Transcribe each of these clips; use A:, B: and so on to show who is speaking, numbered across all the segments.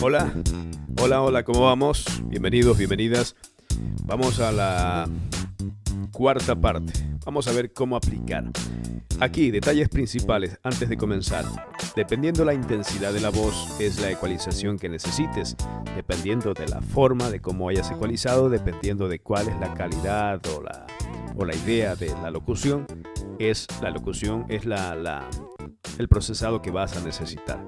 A: Hola, hola, hola, ¿cómo vamos? Bienvenidos, bienvenidas. Vamos a la cuarta parte. Vamos a ver cómo aplicar. Aquí, detalles principales antes de comenzar. Dependiendo la intensidad de la voz, es la ecualización que necesites. Dependiendo de la forma, de cómo hayas ecualizado, dependiendo de cuál es la calidad o la, o la idea de la locución, es la locución, es la, la el procesado que vas a necesitar.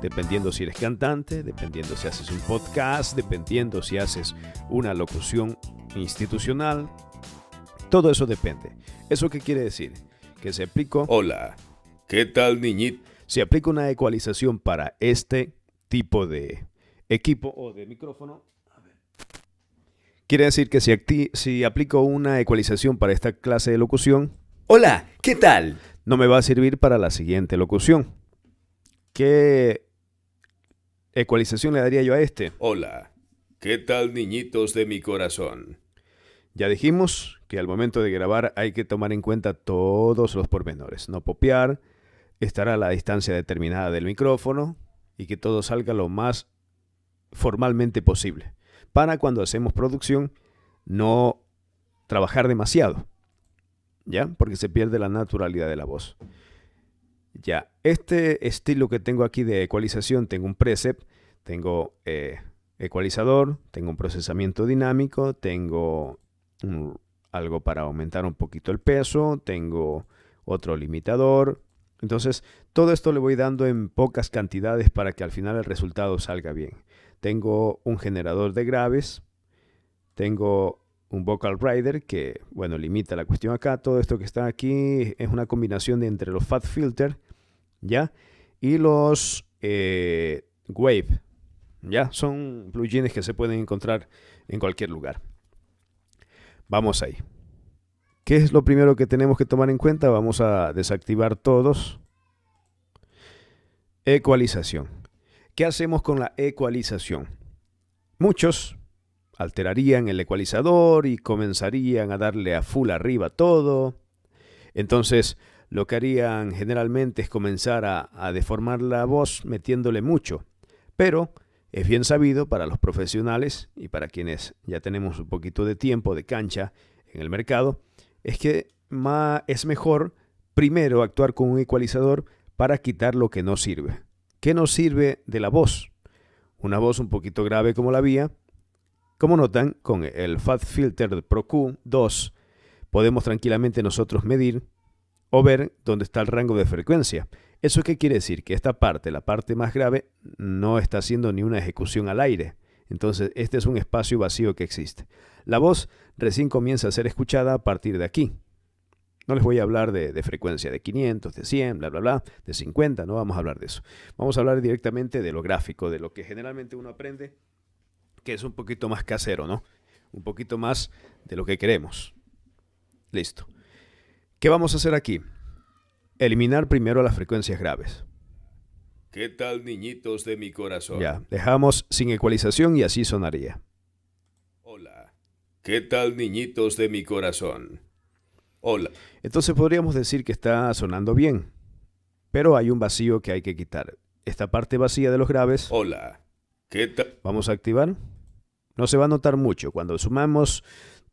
A: Dependiendo si eres cantante, dependiendo si haces un podcast, dependiendo si haces una locución institucional, todo eso depende. ¿Eso qué quiere decir? Que se aplico... Hola, ¿qué tal niñit? Si aplico una ecualización para este tipo de equipo o de micrófono. A ver. Quiere decir que si, si aplico una ecualización para esta clase de locución... Hola, ¿qué tal? no me va a servir para la siguiente locución. ¿Qué ecualización le daría yo a este?
B: Hola, ¿qué tal niñitos de mi corazón?
A: Ya dijimos que al momento de grabar hay que tomar en cuenta todos los pormenores, no popear, estar a la distancia determinada del micrófono y que todo salga lo más formalmente posible. Para cuando hacemos producción, no trabajar demasiado, ¿ya? Porque se pierde la naturalidad de la voz. Ya, este estilo que tengo aquí de ecualización, tengo un precept, tengo eh, ecualizador, tengo un procesamiento dinámico, tengo algo para aumentar un poquito el peso, tengo otro limitador. Entonces, todo esto le voy dando en pocas cantidades para que al final el resultado salga bien. Tengo un generador de graves, tengo un vocal rider que, bueno, limita la cuestión acá. Todo esto que está aquí es una combinación de entre los fat filter, ¿ya? Y los eh, wave, ¿ya? Son plugins que se pueden encontrar en cualquier lugar. Vamos ahí. ¿Qué es lo primero que tenemos que tomar en cuenta? Vamos a desactivar todos. Ecualización. ¿Qué hacemos con la ecualización? Muchos alterarían el ecualizador y comenzarían a darle a full arriba todo. Entonces, lo que harían generalmente es comenzar a, deformar la voz metiéndole mucho. Pero es bien sabido para los profesionales y para quienes ya tenemos un poquito de tiempo de cancha en el mercado, es que más es mejor primero actuar con un ecualizador para quitar lo que no sirve. ¿Qué no sirve de la voz? Una voz un poquito grave como la vía como notan, con el Fat Filter Pro Q2 podemos tranquilamente nosotros medir o ver dónde está el rango de frecuencia. ¿Eso qué quiere decir? Que esta parte, la parte más grave, no está haciendo ni una ejecución al aire. Entonces, este es un espacio vacío que existe. La voz recién comienza a ser escuchada a partir de aquí. No les voy a hablar de, de, frecuencia de 500, de 100, bla, bla, bla, de 50, no vamos a hablar de eso. Vamos a hablar directamente de lo gráfico, de lo que generalmente uno aprende que es un poquito más casero, ¿no? Un poquito más de lo que queremos. Listo. ¿Qué vamos a hacer aquí? Eliminar primero las frecuencias graves.
B: ¿Qué tal, niñitos de mi corazón? Ya,
A: dejamos sin ecualización y así sonaría.
B: Hola. ¿Qué tal, niñitos de mi corazón? Hola.
A: Entonces podríamos decir que está sonando bien, pero hay un vacío que hay que quitar. Esta parte vacía de los graves. Hola. Vamos a activar. No se va a notar mucho. Cuando sumamos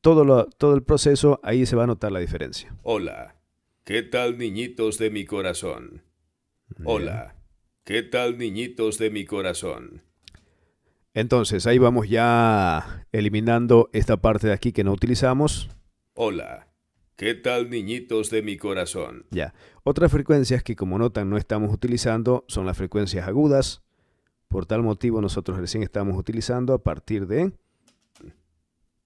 A: todo, todo el proceso, ahí se va a notar la diferencia.
B: Hola, ¿qué tal niñitos de mi corazón? Hola, ¿qué tal niñitos de mi corazón?
A: Entonces, ahí vamos ya eliminando esta parte de aquí que no utilizamos.
B: Hola, ¿qué tal niñitos de mi corazón?
A: Ya. Otras frecuencias que como notan no estamos utilizando son las frecuencias agudas, por tal motivo nosotros recién estamos utilizando a partir de...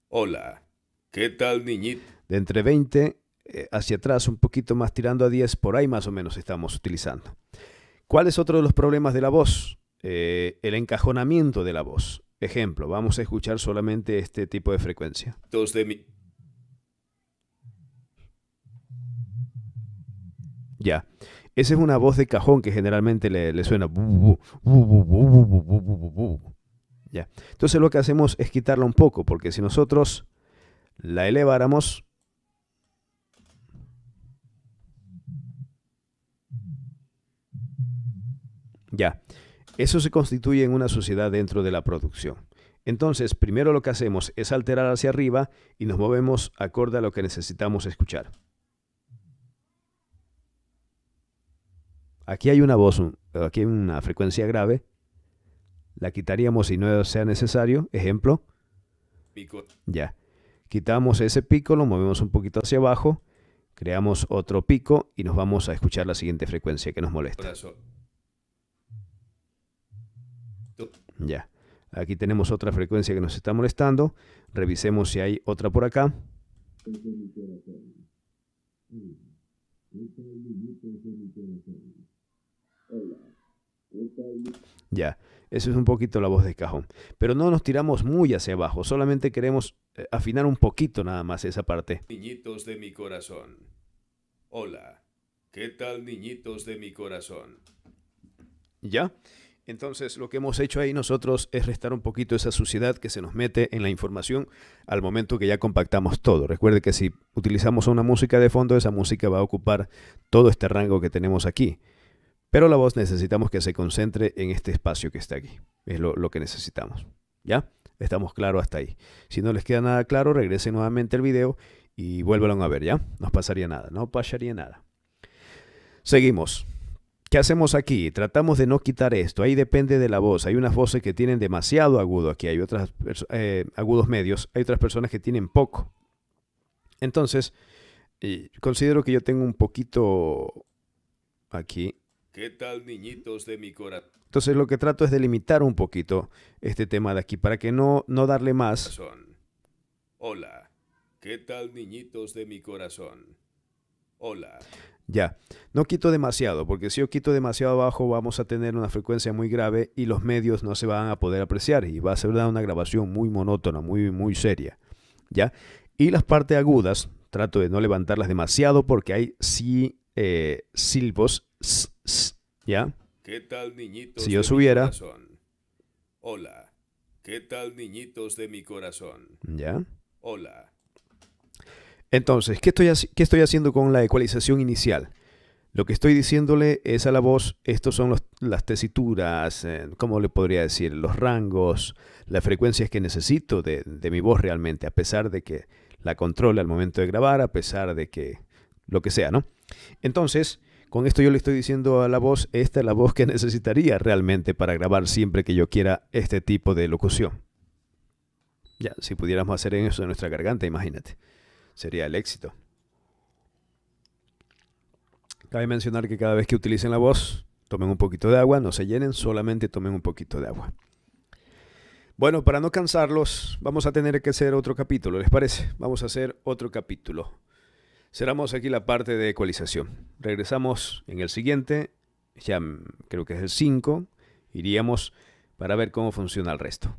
B: Hola, ¿qué tal niñito?
A: De entre 20 eh, hacia atrás, un poquito más tirando a 10, por ahí más o menos estamos utilizando. ¿Cuál es otro de los problemas de la voz? Eh, el encajonamiento de la voz. Ejemplo, vamos a escuchar solamente este tipo de frecuencia. Dos de Ya. Esa es una voz de cajón que generalmente le, suena. Ya. Entonces lo que hacemos es quitarla un poco, porque si nosotros la eleváramos, ya, eso se constituye en una suciedad dentro de la producción. Entonces, primero lo que hacemos es alterar hacia arriba y nos movemos acorde a lo que necesitamos escuchar. Aquí hay una voz, aquí hay una frecuencia grave. La quitaríamos si no sea necesario. Ejemplo. Ya. Quitamos ese pico, lo movemos un poquito hacia abajo, creamos otro pico y nos vamos a escuchar la siguiente frecuencia que nos molesta. Ya. Aquí tenemos otra frecuencia que nos está molestando. Revisemos si hay otra por acá. Ya, eso es un poquito la voz de cajón. Pero no nos tiramos muy hacia abajo, solamente queremos eh, afinar un poquito nada más esa parte.
B: Niñitos de mi corazón. Hola, ¿qué tal niñitos de mi corazón?
A: ¿Ya? Entonces lo que hemos hecho ahí nosotros es restar un poquito esa suciedad que se nos mete en la información al momento que ya compactamos todo. Recuerde que si utilizamos una música de fondo, esa música va a ocupar todo este rango que tenemos aquí. Pero la voz necesitamos que se concentre en este espacio que está aquí. Es lo, que necesitamos. ¿Ya? Estamos claros hasta ahí. Si no les queda nada claro, regresen nuevamente al video y vuélvanlo a ver, ¿ya? No pasaría nada, no pasaría nada. Seguimos. ¿Qué hacemos aquí? Tratamos de no quitar esto. Ahí depende de la voz. Hay unas voces que tienen demasiado agudo aquí. Hay otras eh, agudos medios. Hay otras personas que tienen poco. Entonces, considero que yo tengo un poquito aquí ¿Qué tal, niñitos de mi corazón? Entonces lo que trato es de limitar un poquito este tema de aquí para que no, no darle más.
B: Hola. ¿Qué tal, niñitos de mi corazón? Hola.
A: Ya, no quito demasiado, porque si yo quito demasiado abajo vamos a tener una frecuencia muy grave y los medios no se van a poder apreciar y va a ser una grabación muy monótona, muy, muy seria. ¿Ya? Y las partes agudas, trato de no levantarlas demasiado porque hay sí eh, silbos ¿Ya? ¿Qué tal, niñitos? Si yo subiera.
B: Hola. ¿Qué tal, niñitos de mi corazón? ¿Ya? Hola.
A: Entonces, ¿qué estoy, estoy haciendo con la ecualización inicial? Lo que estoy diciéndole es a la voz, estos son las tesituras, eh, ¿cómo le podría decir? Los rangos, las frecuencias que necesito de, de, mi voz realmente, a pesar de que la controle al momento de grabar, a pesar de que lo que sea, ¿no? Entonces, con esto yo le estoy diciendo a la voz, esta es la voz que necesitaría realmente para grabar siempre que yo quiera este tipo de locución. Ya, si pudiéramos hacer eso en nuestra garganta, imagínate, sería el éxito. Cabe mencionar que cada vez que utilicen la voz, tomen un poquito de agua, no se llenen, solamente tomen un poquito de agua. Bueno, para no cansarlos, vamos a tener que hacer otro capítulo, ¿les parece? Vamos a hacer otro capítulo. Cerramos aquí la parte de ecualización. Regresamos en el siguiente, ya creo que es el 5, iríamos para ver cómo funciona el resto.